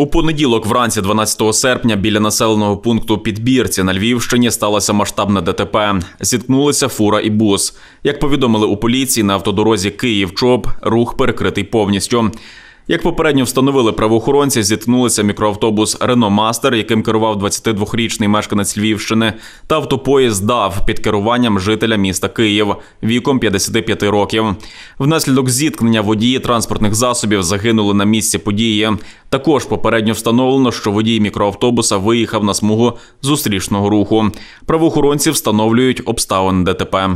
У понеділок, вранці, 12 серпня, біля населеного пункту Підбірці на Львівщині сталося масштабне ДТП. Зіткнулися фура і бус. Як повідомили у поліції, на автодорозі Київ чоп рух перекритий повністю. Як попередньо встановили правоохоронці, зіткнулися мікроавтобус Рено Мастер, яким керував 22-річний мешканець Львівщини, та автопоїзд дав під керуванням жителя міста Київ віком 55 років. Внаслідок зіткнення водії транспортних засобів загинули на місці події. Також попередньо встановлено, що водій мікроавтобуса виїхав на смугу зустрічного руху. Правоохоронці встановлюють обставини ДТП.